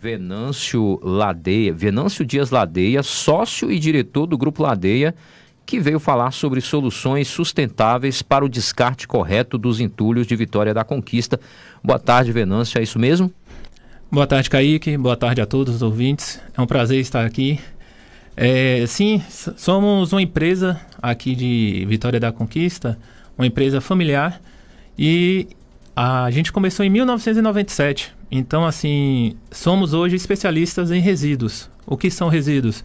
Venâncio Ladeia, Venâncio Dias Ladeia, sócio e diretor do Grupo Ladeia, que veio falar sobre soluções sustentáveis para o descarte correto dos entulhos de Vitória da Conquista. Boa tarde, Venâncio, é isso mesmo? Boa tarde, Kaique. Boa tarde a todos os ouvintes. É um prazer estar aqui. É, sim, somos uma empresa aqui de Vitória da Conquista, uma empresa familiar, e a gente começou em 1997 então, assim, somos hoje especialistas em resíduos. O que são resíduos?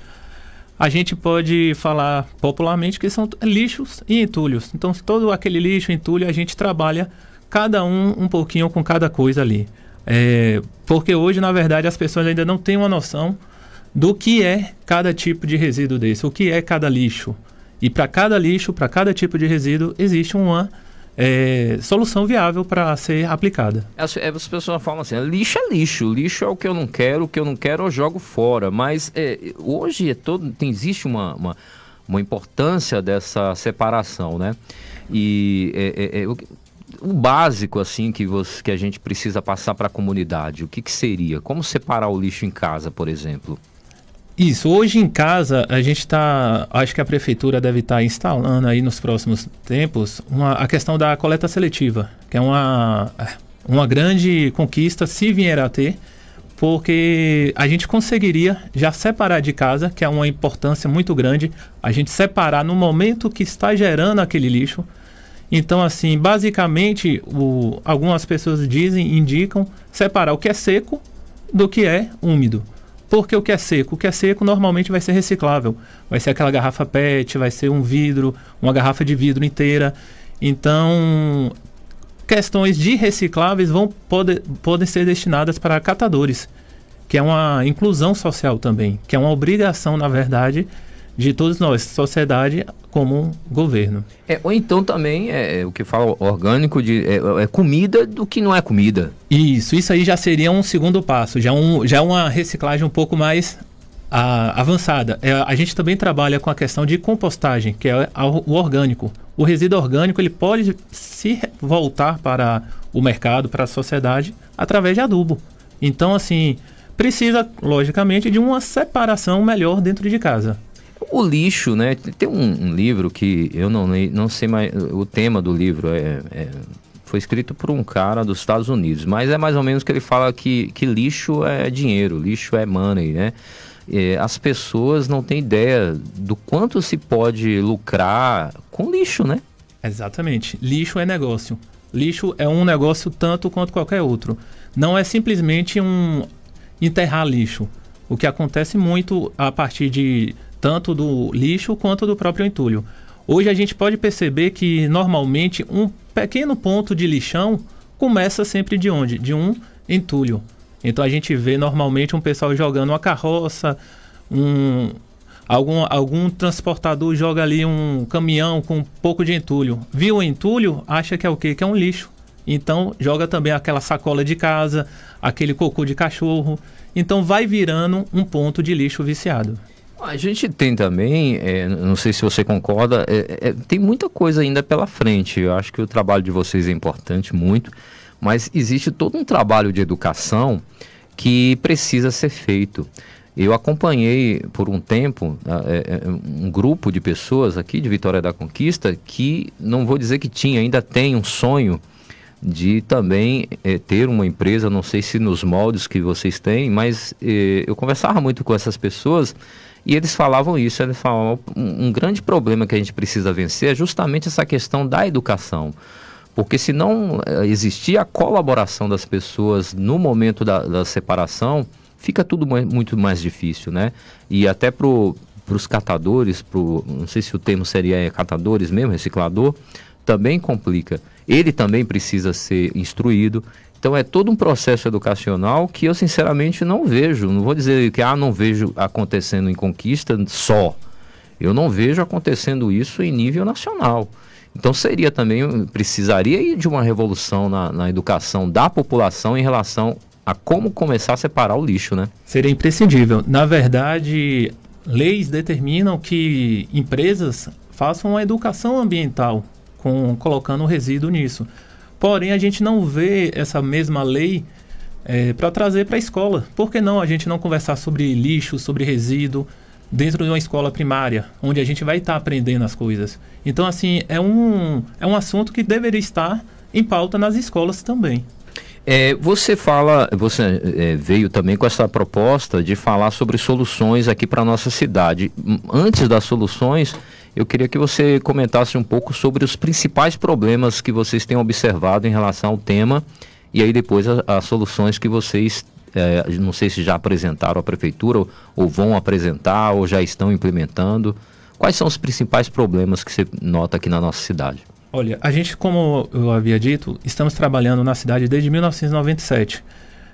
A gente pode falar popularmente que são lixos e entulhos. Então, todo aquele lixo, entulho, a gente trabalha cada um um pouquinho com cada coisa ali. É, porque hoje, na verdade, as pessoas ainda não têm uma noção do que é cada tipo de resíduo desse, o que é cada lixo. E para cada lixo, para cada tipo de resíduo, existe uma é, solução viável para ser aplicada. As, é, é, as, pessoas falam assim, é, lixo é lixo, lixo é o que eu não quero, o que eu não quero eu jogo fora. Mas é, hoje é todo, tem, existe uma, uma, uma, importância dessa separação, né? E é, o, o, básico assim que, você, que a gente precisa passar para a comunidade, o que, que seria? Como separar o lixo em casa, por exemplo? Isso, hoje em casa a gente está, acho que a prefeitura deve estar tá instalando aí nos próximos tempos uma, a questão da coleta seletiva, que é uma, uma grande conquista se vier a ter, porque a gente conseguiria já separar de casa, que é uma importância muito grande, a gente separar no momento que está gerando aquele lixo. Então, assim, basicamente, o, algumas pessoas dizem, indicam separar o que é seco do que é úmido. Porque o que é seco? O que é seco normalmente vai ser reciclável. Vai ser aquela garrafa PET, vai ser um vidro, uma garrafa de vidro inteira. Então, questões de recicláveis vão podem ser destinadas para catadores, que é uma inclusão social também, que é uma obrigação, na verdade, de todos nós, sociedade como governo. É, ou então também é, é o que fala orgânico de é, é, comida do que não é comida. Isso, isso aí já seria um segundo passo, já um já uma reciclagem um pouco mais a, avançada. É, a gente também trabalha com a questão de compostagem, que é a, o orgânico. O resíduo orgânico ele pode se voltar para o mercado, para a sociedade através de adubo. Então assim precisa logicamente de uma separação melhor dentro de casa. O lixo, né? Tem um, um livro que eu não, não sei mais. O tema do livro é, é foi escrito por um cara dos Estados Unidos, mas é mais ou menos que ele fala que, que lixo é dinheiro, lixo é money, né? É, as pessoas não têm ideia do quanto se pode lucrar com lixo, né? Exatamente. Lixo é negócio. Lixo é um negócio tanto quanto qualquer outro. Não é simplesmente um enterrar lixo. O que acontece muito a partir de tanto do lixo quanto do próprio entulho. Hoje a gente pode perceber que normalmente um pequeno ponto de lixão começa sempre de onde? De um entulho. Então a gente vê normalmente um pessoal jogando uma carroça, um algum, algum transportador joga ali um caminhão com um pouco de entulho. Viu o entulho, acha que é o quê? Que é um lixo. Então joga também aquela sacola de casa, aquele cocô de cachorro. Então vai virando um ponto de lixo viciado. A gente tem também, é, não sei se você concorda, é, é, tem muita coisa ainda pela frente. Eu acho que o trabalho de vocês é importante muito, mas existe todo um trabalho de educação que precisa ser feito. Eu acompanhei por um tempo ah, é, é, um grupo de pessoas aqui de Vitória da Conquista que, não vou dizer que tinha, ainda tem um sonho de também é, ter uma empresa, não sei se nos moldes que vocês têm, mas é, eu conversava muito com essas pessoas e eles falavam isso, eles falavam um, um grande problema que a gente precisa vencer é justamente essa questão da educação. Porque se não eh, existir a colaboração das pessoas no momento da, da separação, fica tudo muito mais difícil, né? E até para os catadores, pro, não sei se o termo seria é, catadores mesmo, reciclador, também complica ele também precisa ser instruído. Então é todo um processo educacional que eu sinceramente não vejo. Não vou dizer que ah, não vejo acontecendo em conquista só. Eu não vejo acontecendo isso em nível nacional. Então seria também, precisaria de uma revolução na, na educação da população em relação a como começar a separar o lixo, né? Seria imprescindível. Na verdade, leis determinam que empresas façam uma educação ambiental com, colocando o resíduo nisso. Porém, a gente não vê essa mesma lei é, para trazer para a escola. Por que não a gente não conversar sobre lixo, sobre resíduo dentro de uma escola primária, onde a gente vai estar tá aprendendo as coisas? Então, assim, é um, é um assunto que deveria estar em pauta nas escolas também. É, você fala, você é, veio também com essa proposta de falar sobre soluções aqui para nossa cidade. Antes das soluções, eu queria que você comentasse um pouco sobre os principais problemas que vocês têm observado em relação ao tema e aí depois as soluções que vocês, eh, não sei se já apresentaram à prefeitura ou, ou vão apresentar ou já estão implementando. Quais são os principais problemas que você nota aqui na nossa cidade? Olha, a gente, como eu havia dito, estamos trabalhando na cidade desde 1997.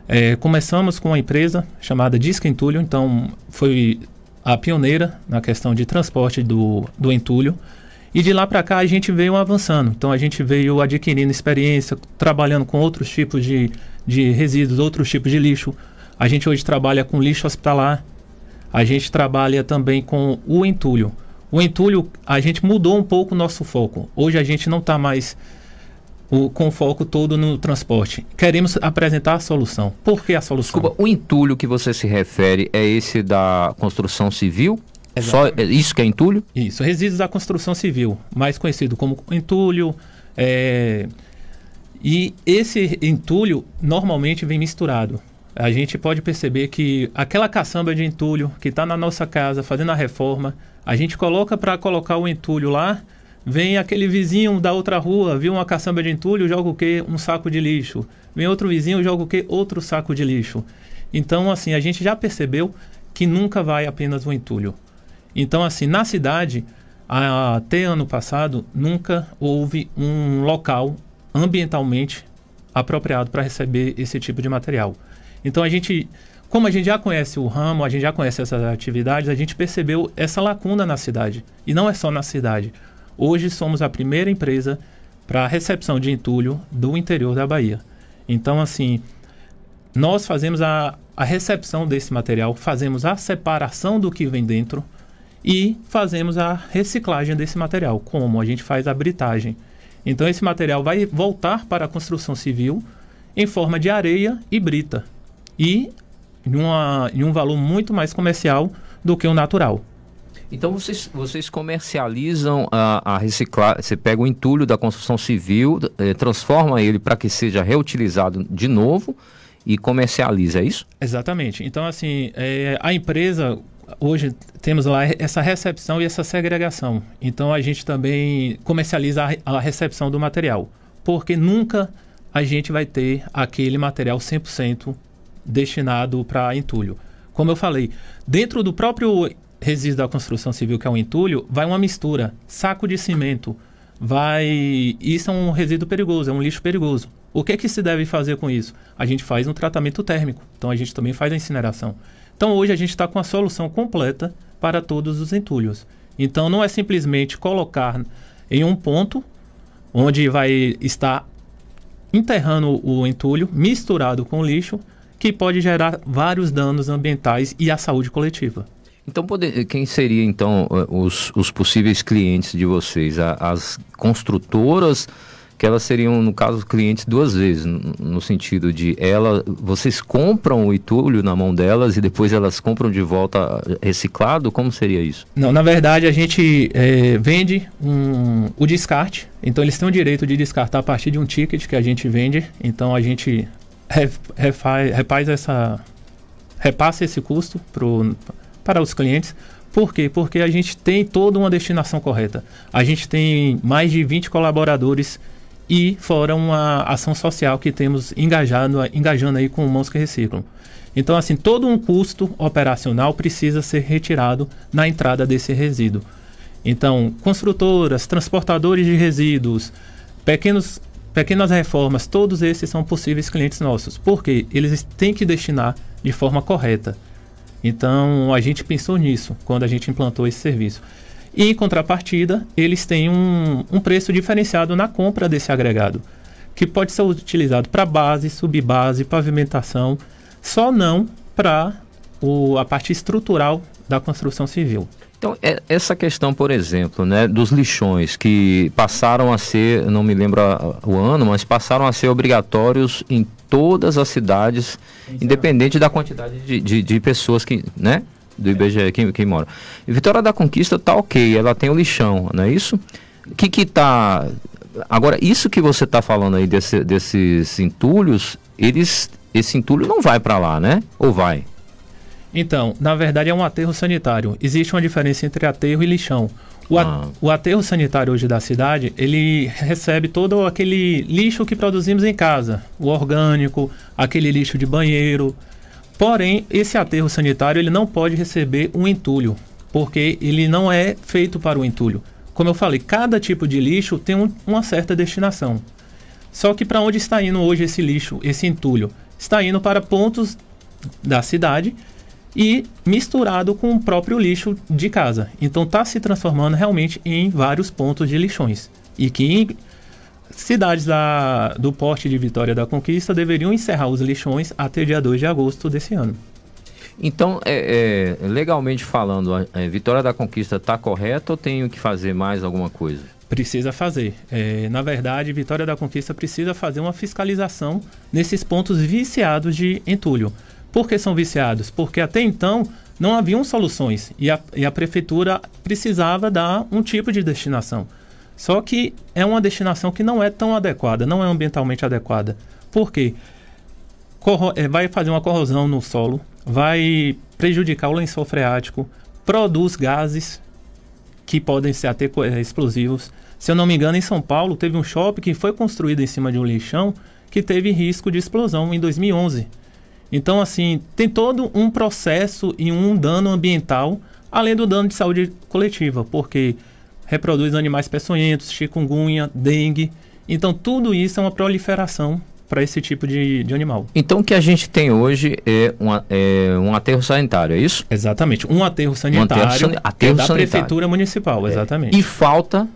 É, eh, começamos com uma empresa chamada Disco Entulho, então foi a pioneira na questão de transporte do, do entulho. E de lá para cá a gente veio avançando. Então a gente veio adquirindo experiência, trabalhando com outros tipos de, de resíduos, outros tipos de lixo. A gente hoje trabalha com lixo hospitalar. A gente trabalha também com o entulho. O entulho, a gente mudou um pouco o nosso foco. Hoje a gente não está mais o, com o foco todo no transporte. Queremos apresentar a solução. Por que a solução? Desculpa, o entulho que você se refere é esse da construção civil? é Só isso que é entulho? Isso, resíduos da construção civil, mais conhecido como entulho. É... E esse entulho normalmente vem misturado. A gente pode perceber que aquela caçamba de entulho que está na nossa casa fazendo a reforma, a gente coloca para colocar o entulho lá Vem aquele vizinho da outra rua, viu uma caçamba de entulho, joga o quê? Um saco de lixo. Vem outro vizinho, joga o quê? Outro saco de lixo. Então, assim, a gente já percebeu que nunca vai apenas o um entulho. Então, assim, na cidade, até ano passado, nunca houve um local ambientalmente apropriado para receber esse tipo de material. Então, a gente, como a gente já conhece o ramo, a gente já conhece essas atividades, a gente percebeu essa lacuna na cidade. E não é só na cidade. Hoje somos a primeira empresa para recepção de entulho do interior da Bahia. Então, assim, nós fazemos a, a recepção desse material, fazemos a separação do que vem dentro e fazemos a reciclagem desse material, como a gente faz a britagem. Então, esse material vai voltar para a construção civil em forma de areia e brita. E em, uma, em um valor muito mais comercial do que o natural. Então vocês, vocês comercializam a, a reciclagem, você pega o entulho da construção civil, eh, transforma ele para que seja reutilizado de novo e comercializa, é isso? Exatamente. Então, assim, é, a empresa, hoje temos lá essa recepção e essa segregação. Então, a gente também comercializa a, a recepção do material, porque nunca a gente vai ter aquele material 100% destinado para entulho. Como eu falei, dentro do próprio Resíduo da construção civil, que é um entulho, vai uma mistura, saco de cimento, vai. Isso é um resíduo perigoso, é um lixo perigoso. O que, é que se deve fazer com isso? A gente faz um tratamento térmico, então a gente também faz a incineração. Então hoje a gente está com a solução completa para todos os entulhos. Então não é simplesmente colocar em um ponto onde vai estar enterrando o entulho misturado com lixo que pode gerar vários danos ambientais e à saúde coletiva. Então, quem seria então eh, os, os possíveis clientes de vocês? A, as construtoras que elas seriam, no caso, clientes duas vezes, no sentido de ela, vocês compram o itulho na mão delas e depois elas compram de volta eh, reciclado? Como seria isso? Não, na verdade a gente é, vende um, o descarte, então eles têm o direito de descartar a partir de um ticket que a gente vende, então a gente refaz, refaz essa, repassa esse custo para para os clientes. Por quê? Porque a gente tem toda uma destinação correta. A gente tem mais de 20 colaboradores e fora uma ação social que temos engajado, engajando aí com mãos que reciclam. Então, assim, todo um custo operacional precisa ser retirado na entrada desse resíduo. Então, construtoras, transportadores de resíduos, pequenos, pequenas reformas, todos esses são possíveis clientes nossos, porque eles têm que destinar de forma correta. Então a gente pensou nisso quando a gente implantou esse serviço. E em contrapartida, eles têm um, um preço diferenciado na compra desse agregado, que pode ser utilizado para base, subbase, pavimentação, só não para a parte estrutural da construção civil. Então, é, essa questão, por exemplo, né, dos lixões que passaram a ser, não me lembro o ano, mas passaram a ser obrigatórios em todas as cidades, independente da quantidade de, de, de, pessoas que, né? Do é. IBGE quem mora. Vitória da Conquista tá ok, ela tem o lixão, não é isso? O que que tá... Agora, isso que você tá falando aí desse, desses entulhos, eles... Esse entulho não vai para lá, né? Ou vai? Então, na verdade é um aterro sanitário. Existe uma diferença entre aterro e lixão. O, ah. o aterro sanitário hoje da cidade, ele recebe todo aquele lixo que produzimos em casa, o orgânico, aquele lixo de banheiro. Porém, esse aterro sanitário ele não pode receber um entulho, porque ele não é feito para o entulho. Como eu falei, cada tipo de lixo tem um, uma certa destinação. Só que para onde está indo hoje esse lixo, esse entulho? Está indo para pontos da cidade e misturado com o próprio lixo de casa. Então está se transformando realmente em vários pontos de lixões. E que em cidades da, do porte de Vitória da Conquista deveriam encerrar os lixões até dia 2 de agosto desse ano. Então, é, é, legalmente falando, a, a é, Vitória da Conquista está correta ou tenho que fazer mais alguma coisa? Precisa fazer. É, na verdade, Vitória da Conquista precisa fazer uma fiscalização nesses pontos viciados de entulho. Por que são viciados? Porque até então não haviam soluções e a, e a prefeitura precisava dar um tipo de destinação. Só que é uma destinação que não é tão adequada, não é ambientalmente adequada. Por quê? Corro eh, vai fazer uma corrosão no solo, vai prejudicar o lençol freático, produz gases que podem ser até eh, explosivos. Se eu não me engano, em São Paulo teve um shopping que foi construído em cima de um lixão que teve risco de explosão em 2011. Então, assim, tem todo um processo e um dano ambiental, além do dano de saúde coletiva, porque reproduz animais peçonhentos, chikungunya, dengue. Então, tudo isso é uma proliferação para esse tipo de, de, animal. Então, o que a gente tem hoje é, uma, é um aterro sanitário, é isso? Exatamente. Um aterro sanitário um aterro san... aterro é da sanitário. prefeitura municipal, é. exatamente. É. E falta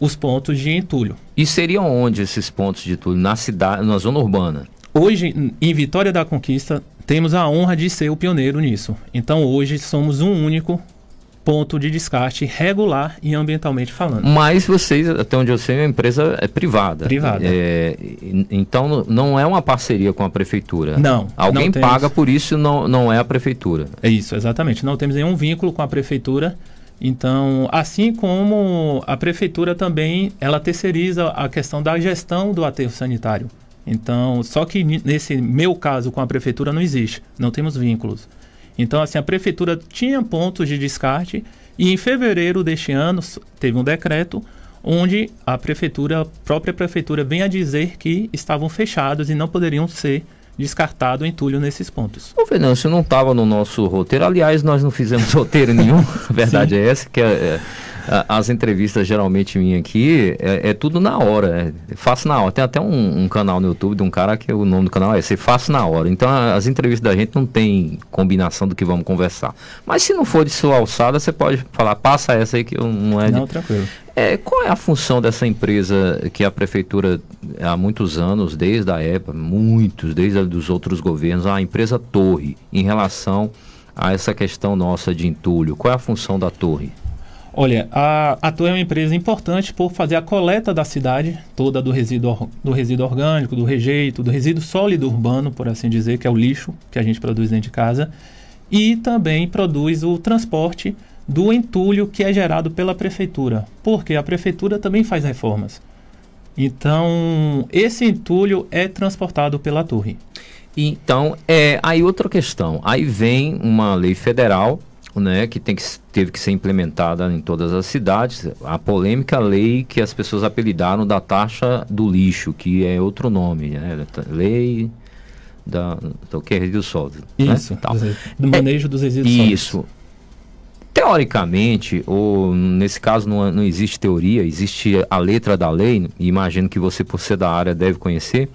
os pontos de entulho. E seriam onde esses pontos de entulho? Na cidade, na zona urbana? hoje, em Vitória da Conquista, temos a honra de ser o pioneiro nisso. Então, hoje, somos um único ponto de descarte regular e ambientalmente falando. Mas vocês, até onde eu sei, a empresa é privada. Privada. É, então não é uma parceria com a prefeitura. Não. Alguém não paga por isso, não, não é a prefeitura. É isso, exatamente. Não temos nenhum vínculo com a prefeitura. Então, assim como a prefeitura também, ela terceiriza a questão da gestão do aterro sanitário. Então, só que nesse meu caso com a prefeitura não existe, não temos vínculos. Então, assim, a prefeitura tinha pontos de descarte e em fevereiro deste ano teve um decreto onde a prefeitura, a própria prefeitura, vem a dizer que estavam fechados e não poderiam ser descartado em entulho nesses pontos. O Fernando, não estava no nosso roteiro. Aliás, nós não fizemos roteiro nenhum. A verdade Sim. é essa, que é, é, as entrevistas geralmente minha aqui é, é tudo na hora, é, faço na hora. Tem até um, um, canal no YouTube de um cara que o nome do canal é Você Faço na Hora. Então as entrevistas da gente não tem combinação do que vamos conversar. Mas se não for de sua alçada, você pode falar, passa essa aí que eu não é. Não, tranquilo. É, qual é a função dessa empresa que a prefeitura há muitos anos, desde a época, muitos, desde os dos outros governos, a empresa Torre, em relação a essa questão nossa de entulho? Qual é a função da Torre? Olha, a, a é uma empresa importante por fazer a coleta da cidade toda do resíduo, do resíduo orgânico, do rejeito, do resíduo sólido urbano, por assim dizer, que é o lixo que a gente produz dentro de casa, e também produz o transporte do entulho que é gerado pela prefeitura, porque a prefeitura também faz reformas. Então, esse entulho é transportado pela torre. Então, é, aí outra questão. Aí vem uma lei federal né, que, tem que teve que ser implementada em todas as cidades, a polêmica lei que as pessoas apelidaram da taxa do lixo, que é outro nome, né, é lei da do que né? é resíduo sólido. Isso, né? Tal. do manejo é, dos resíduos sólidos. Isso. Teoricamente, ou nesse caso não, não existe teoria, existe a letra da lei, e imagino que você, por ser da área, deve conhecer,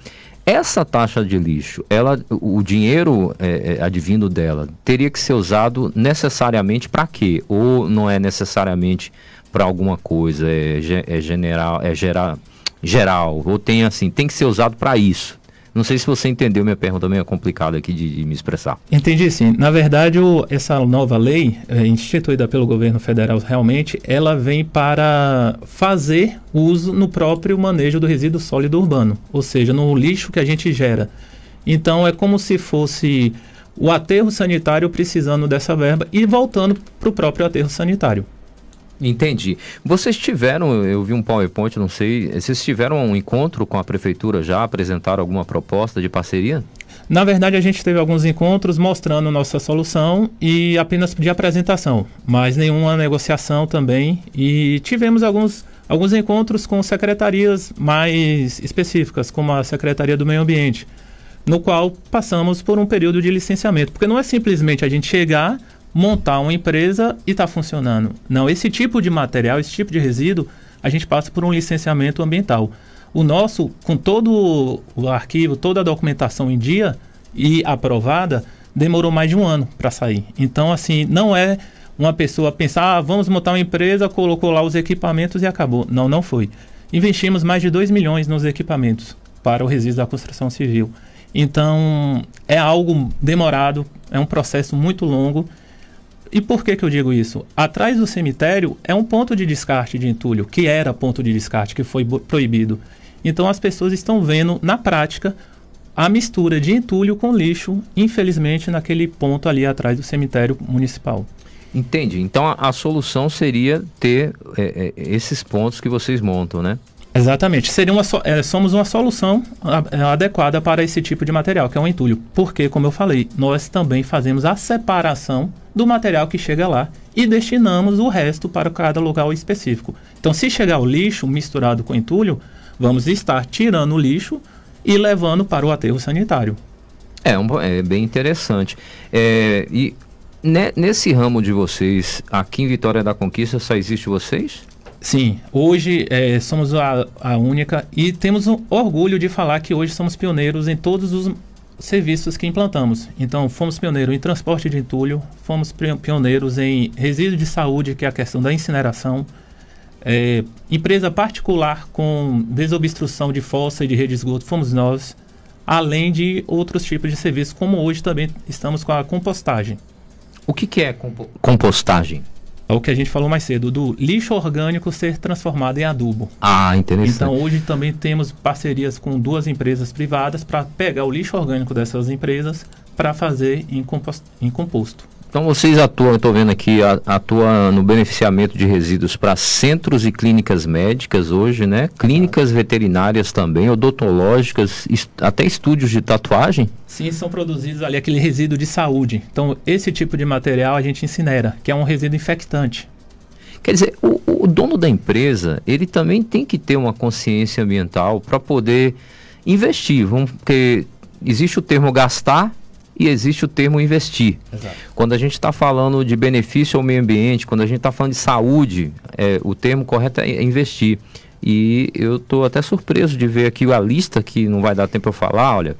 essa taxa de lixo, ela, o dinheiro é, é, advindo dela teria que ser usado necessariamente para quê? Ou não é necessariamente para alguma coisa, é, é, general, é gerar, geral, ou tem assim, tem que ser usado para isso. Não sei se você entendeu minha pergunta, meio complicada aqui de, de, me expressar. Entendi sim. Na verdade, o, essa nova lei, é, instituída pelo governo federal realmente, ela vem para fazer uso no próprio manejo do resíduo sólido urbano, ou seja, no lixo que a gente gera. Então, é como se fosse o aterro sanitário precisando dessa verba e voltando para o próprio aterro sanitário. Entendi. Vocês tiveram, eu vi um PowerPoint, não sei, vocês tiveram um encontro com a prefeitura já? Apresentaram alguma proposta de parceria? Na verdade, a gente teve alguns encontros mostrando nossa solução e apenas de apresentação, mas nenhuma negociação também. E tivemos alguns, alguns encontros com secretarias mais específicas, como a Secretaria do Meio Ambiente, no qual passamos por um período de licenciamento, porque não é simplesmente a gente chegar montar uma empresa e está funcionando. Não, esse tipo de material, esse tipo de resíduo, a gente passa por um licenciamento ambiental. O nosso, com todo o arquivo, toda a documentação em dia e aprovada, demorou mais de um ano para sair. Então, assim, não é uma pessoa pensar, ah, vamos montar uma empresa, colocou lá os equipamentos e acabou. Não, não foi. Investimos mais de 2 milhões nos equipamentos para o resíduo da construção civil. Então, é algo demorado, é um processo muito longo e por que, que eu digo isso? Atrás do cemitério é um ponto de descarte de entulho, que era ponto de descarte, que foi proibido. Então as pessoas estão vendo na prática a mistura de entulho com lixo, infelizmente, naquele ponto ali atrás do cemitério municipal. Entende? Então a, a solução seria ter é, é, esses pontos que vocês montam, né? Exatamente. Seria uma so, é, somos uma solução é, adequada para esse tipo de material, que é um entulho. Porque, como eu falei, nós também fazemos a separação do material que chega lá e destinamos o resto para cada lugar específico. Então, se chegar o lixo misturado com entulho, vamos estar tirando o lixo e levando para o aterro sanitário. É, um, é bem interessante. É, e nesse ramo de vocês, aqui em Vitória da Conquista, só existe vocês? Sim, hoje é, somos a, a, única e temos um orgulho de falar que hoje somos pioneiros em todos os serviços que implantamos. Então, fomos pioneiros em transporte de entulho, fomos pioneiros em resíduos de saúde, que é a questão da incineração, é, empresa particular com desobstrução de fossa e de rede de esgoto, fomos nós, além de outros tipos de serviços, como hoje também estamos com a compostagem. O que, que é compostagem? É o que a gente falou mais cedo, do lixo orgânico ser transformado em adubo. Ah, interessante. Então, hoje também temos parcerias com duas empresas privadas para pegar o lixo orgânico dessas empresas para fazer em, composto. Então vocês atuam, estou vendo aqui, atuam no beneficiamento de resíduos para centros e clínicas médicas hoje, né? Clínicas veterinárias também, odontológicas, est até estúdios de tatuagem? Sim, são produzidos ali aquele resíduo de saúde. Então esse tipo de material a gente incinera, que é um resíduo infectante. Quer dizer, o, o dono da empresa, ele também tem que ter uma consciência ambiental para poder investir, vamos, porque existe o termo gastar e existe o termo investir. Exato. Quando a gente está falando de benefício ao meio ambiente, quando a gente está falando de saúde, é, o termo correto é investir. E eu estou até surpreso de ver aqui a lista, que não vai dar tempo eu falar, olha,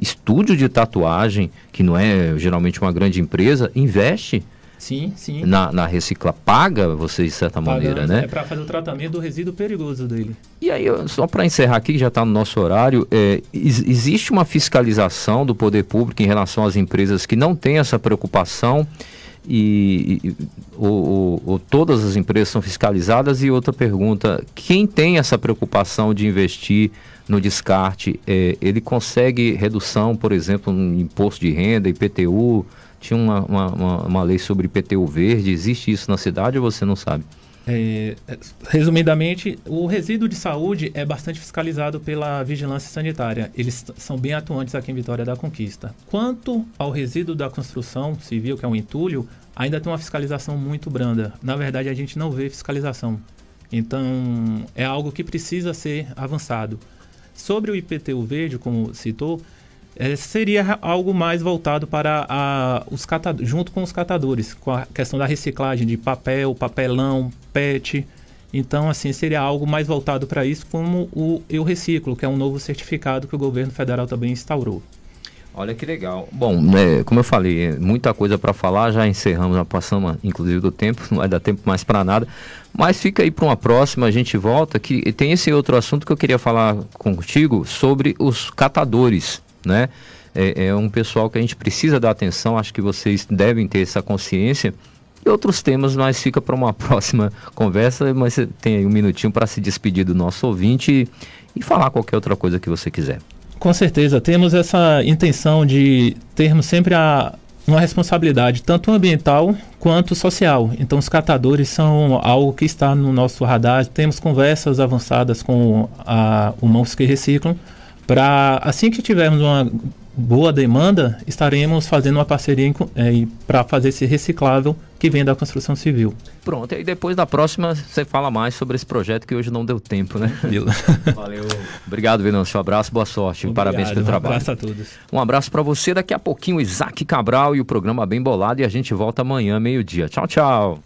estúdio de tatuagem, que não é geralmente uma grande empresa, investe Sim, sim. Na, na recicla paga você de certa maneira, né? É para fazer o tratamento do resíduo perigoso dele. E aí, só para encerrar aqui, que já está no nosso horário, é, existe uma fiscalização do poder público em relação às empresas que não têm essa preocupação e, e ou, ou, ou todas as empresas são fiscalizadas? E outra pergunta, quem tem essa preocupação de investir no descarte, é, ele consegue redução, por exemplo, no imposto de renda, IPTU? Tinha uma, uma, uma, uma lei sobre IPTU verde, existe isso na cidade ou você não sabe? É, é, resumidamente, o resíduo de saúde é bastante fiscalizado pela vigilância sanitária. Eles são bem atuantes aqui em Vitória da Conquista. Quanto ao resíduo da construção civil, que é um entulho, ainda tem uma fiscalização muito branda. Na verdade, a gente não vê fiscalização. Então, é algo que precisa ser avançado. Sobre o IPTU verde, como citou, é, seria algo mais voltado para a, os catadores, junto com os catadores, com a questão da reciclagem de papel, papelão, PET. Então, assim, seria algo mais voltado para isso, como o Eu Reciclo, que é um novo certificado que o governo federal também instaurou. Olha que legal. Bom, né, como eu falei, é muita coisa para falar, já encerramos, já passamos inclusive do tempo, não vai dar tempo mais para nada. Mas fica aí para uma próxima, a gente volta, que tem esse outro assunto que eu queria falar contigo sobre os catadores né? É, é um pessoal que a gente precisa dar atenção, acho que vocês devem ter essa consciência. E outros temas, mas fica para uma próxima conversa, mas você tem aí um minutinho para se despedir do nosso ouvinte e, e falar qualquer outra coisa que você quiser. Com certeza, temos essa intenção de termos sempre a, uma responsabilidade tanto ambiental quanto social. Então, os catadores são algo que está no nosso radar. Temos conversas avançadas com a, o Mãos que Reciclam para assim que tivermos uma boa demanda, estaremos fazendo uma parceria é, para fazer esse reciclável que vem da construção civil. Pronto, e aí depois da próxima você fala mais sobre esse projeto que hoje não deu tempo, né? Valeu. Obrigado, Venâncio. Um abraço, boa sorte. Obrigado, Parabéns pelo um trabalho. Um abraço a todos. Um abraço para você. Daqui a pouquinho, Isaac Cabral e o programa Bem Bolado. E a gente volta amanhã, meio-dia. Tchau, tchau.